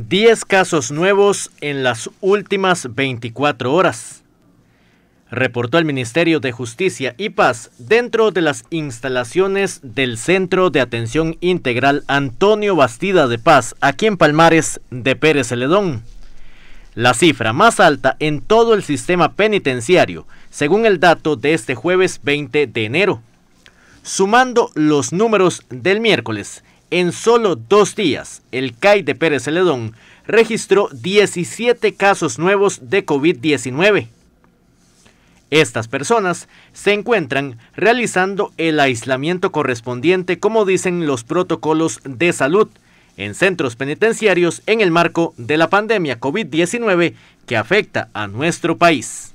10 casos nuevos en las últimas 24 horas, reportó el Ministerio de Justicia y Paz dentro de las instalaciones del Centro de Atención Integral Antonio Bastida de Paz, aquí en Palmares de Pérez Celedón. La cifra más alta en todo el sistema penitenciario, según el dato de este jueves 20 de enero. Sumando los números del miércoles, en solo dos días, el CAI de Pérez Celedón registró 17 casos nuevos de COVID-19. Estas personas se encuentran realizando el aislamiento correspondiente, como dicen los protocolos de salud, en centros penitenciarios en el marco de la pandemia COVID-19 que afecta a nuestro país.